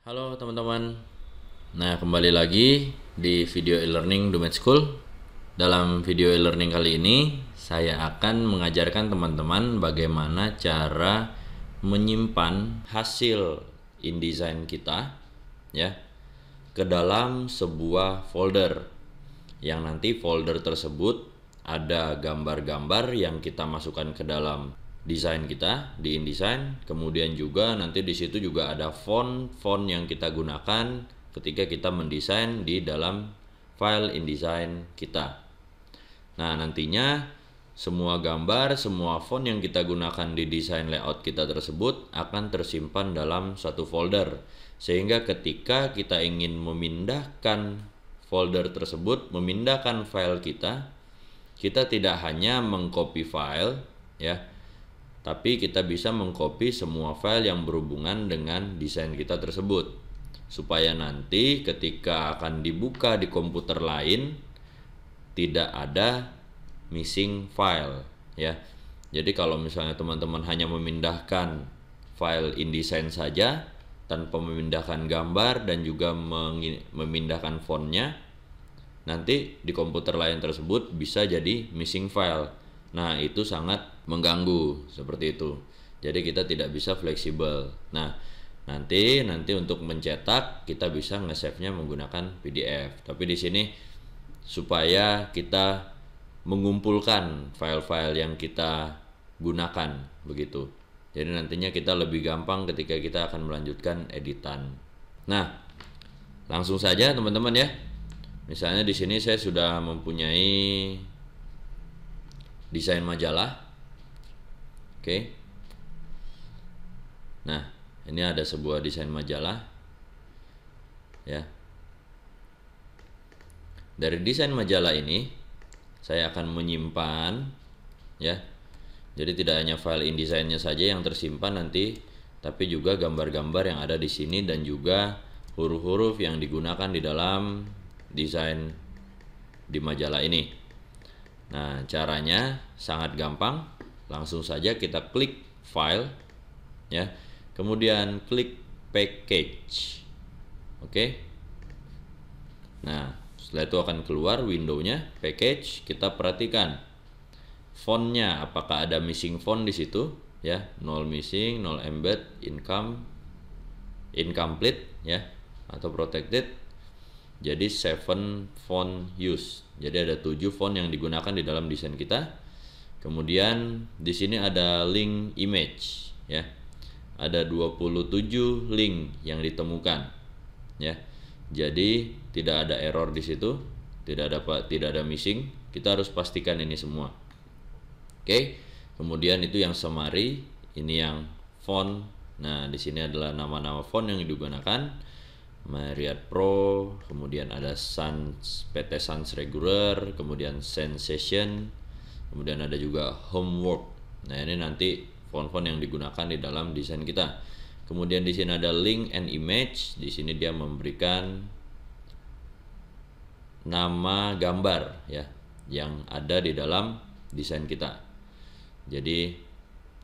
Halo teman-teman. Nah, kembali lagi di video e-learning Domain School. Dalam video e-learning kali ini, saya akan mengajarkan teman-teman bagaimana cara menyimpan hasil InDesign kita ya ke dalam sebuah folder yang nanti folder tersebut ada gambar-gambar yang kita masukkan ke dalam desain kita di InDesign. Kemudian juga nanti di situ juga ada font-font yang kita gunakan ketika kita mendesain di dalam file InDesign kita. Nah, nantinya semua gambar, semua font yang kita gunakan di desain layout kita tersebut akan tersimpan dalam satu folder. Sehingga ketika kita ingin memindahkan folder tersebut, memindahkan file kita, kita tidak hanya mengcopy file ya, tapi kita bisa mengcopy semua file yang berhubungan dengan desain kita tersebut supaya nanti ketika akan dibuka di komputer lain tidak ada missing file ya jadi kalau misalnya teman-teman hanya memindahkan file InDesign saja tanpa memindahkan gambar dan juga memindahkan fontnya nanti di komputer lain tersebut bisa jadi missing file Nah, itu sangat mengganggu seperti itu. Jadi kita tidak bisa fleksibel. Nah, nanti nanti untuk mencetak kita bisa nge-save-nya menggunakan PDF. Tapi di sini supaya kita mengumpulkan file-file yang kita gunakan begitu. Jadi nantinya kita lebih gampang ketika kita akan melanjutkan editan. Nah, langsung saja teman-teman ya. Misalnya di sini saya sudah mempunyai desain majalah. Oke. Okay. Nah, ini ada sebuah desain majalah. Ya. Dari desain majalah ini saya akan menyimpan ya. Jadi tidak hanya file indesign saja yang tersimpan nanti tapi juga gambar-gambar yang ada di sini dan juga huruf-huruf yang digunakan di dalam desain di majalah ini. Nah, caranya sangat gampang. Langsung saja kita klik file ya. Kemudian klik package. Oke. Nah, setelah itu akan keluar window-nya package. Kita perhatikan font-nya apakah ada missing font di situ ya. Null missing, null embed, income incomplete ya atau protected jadi seven font use. Jadi ada tujuh font yang digunakan di dalam desain kita. Kemudian di sini ada link image ya. Ada 27 link yang ditemukan ya. Jadi tidak ada error di situ, tidak ada tidak ada missing. Kita harus pastikan ini semua. Oke. Kemudian itu yang summary, ini yang font. Nah, di sini adalah nama-nama font yang digunakan. Marriott Pro, kemudian ada Suns, PT Suns Regular, kemudian Sensation, kemudian ada juga Homework. Nah ini nanti font-font yang digunakan di dalam desain kita. Kemudian di sini ada link and image. Di sini dia memberikan nama gambar ya yang ada di dalam desain kita. Jadi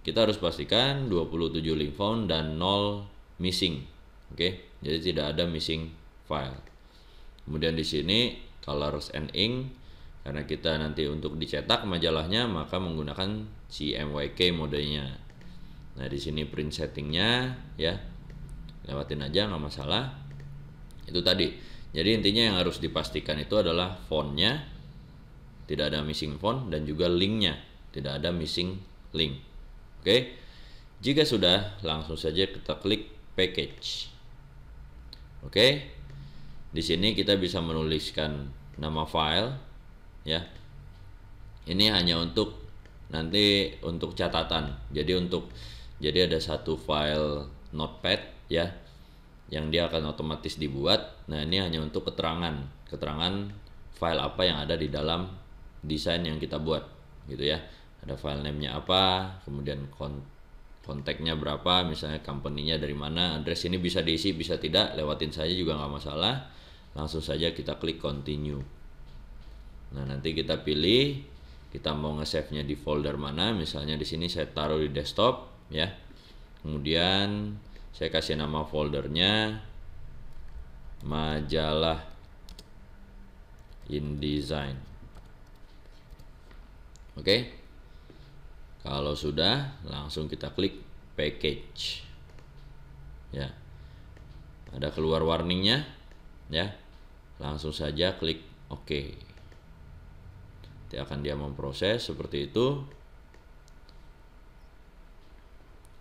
kita harus pastikan 27 link font dan 0 missing. Oke, okay? jadi tidak ada missing file. Kemudian di sini colors and ink karena kita nanti untuk dicetak majalahnya maka menggunakan CMYK modenya. Nah, di sini print settingnya ya. Lewatin aja nggak masalah. Itu tadi. Jadi intinya yang harus dipastikan itu adalah fontnya tidak ada missing font dan juga linknya tidak ada missing link. Oke. Jika sudah, langsung saja kita klik package. Oke. Di sini kita bisa menuliskan nama file ya. Ini hanya untuk nanti untuk catatan. Jadi untuk jadi ada satu file notepad ya yang dia akan otomatis dibuat. Nah, ini hanya untuk keterangan, keterangan file apa yang ada di dalam desain yang kita buat gitu ya. Ada file name-nya apa, kemudian kont kontaknya berapa, misalnya company-nya dari mana, address ini bisa diisi, bisa tidak, lewatin saja juga nggak masalah. Langsung saja kita klik continue. Nah, nanti kita pilih kita mau nge-save-nya di folder mana, misalnya di sini saya taruh di desktop ya. Kemudian saya kasih nama foldernya majalah InDesign. Oke. Kalau sudah, langsung kita klik package. Ya. Ada keluar warningnya, ya. Langsung saja klik OK. Nanti akan dia memproses seperti itu.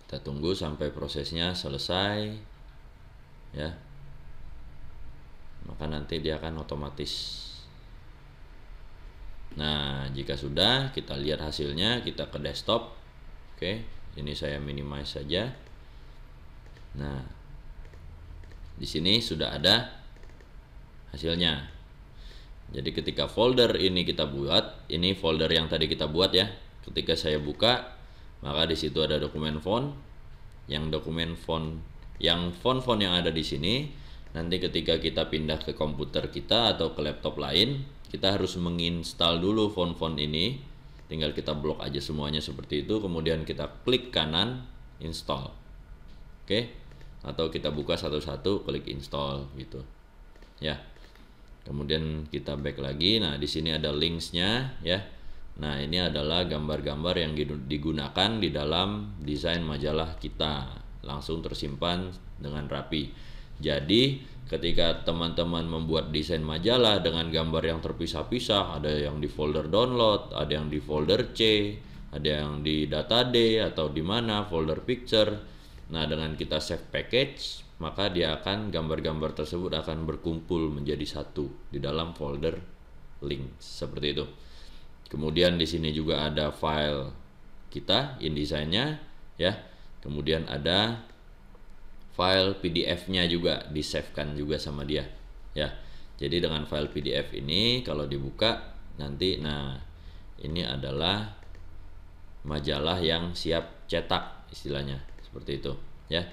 Kita tunggu sampai prosesnya selesai. Ya. Maka nanti dia akan otomatis Nah, jika sudah, kita lihat hasilnya, kita ke desktop. Oke, ini saya minimize saja. Nah, di sini sudah ada hasilnya. Jadi ketika folder ini kita buat, ini folder yang tadi kita buat ya. Ketika saya buka, maka di situ ada dokumen font. Yang dokumen font yang font-font yang ada di sini nanti ketika kita pindah ke komputer kita atau ke laptop lain, kita harus menginstal dulu font-font ini tinggal kita blok aja semuanya seperti itu kemudian kita klik kanan install oke okay? atau kita buka satu-satu klik install gitu ya kemudian kita back lagi nah di sini ada linksnya ya nah ini adalah gambar-gambar yang digunakan di dalam desain majalah kita langsung tersimpan dengan rapi jadi ketika teman-teman membuat desain majalah dengan gambar yang terpisah-pisah, ada yang di folder download, ada yang di folder C, ada yang di data D atau di mana folder picture. Nah, dengan kita save package, maka dia akan gambar-gambar tersebut akan berkumpul menjadi satu di dalam folder link seperti itu. Kemudian di sini juga ada file kita indesign ya. Kemudian ada file PDF-nya juga disavekan juga sama dia ya. Jadi dengan file PDF ini kalau dibuka nanti nah ini adalah majalah yang siap cetak istilahnya seperti itu ya.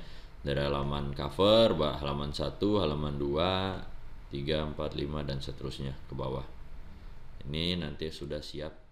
Dari halaman cover, halaman 1, halaman 2, 3, 4, 5 dan seterusnya ke bawah. Ini nanti sudah siap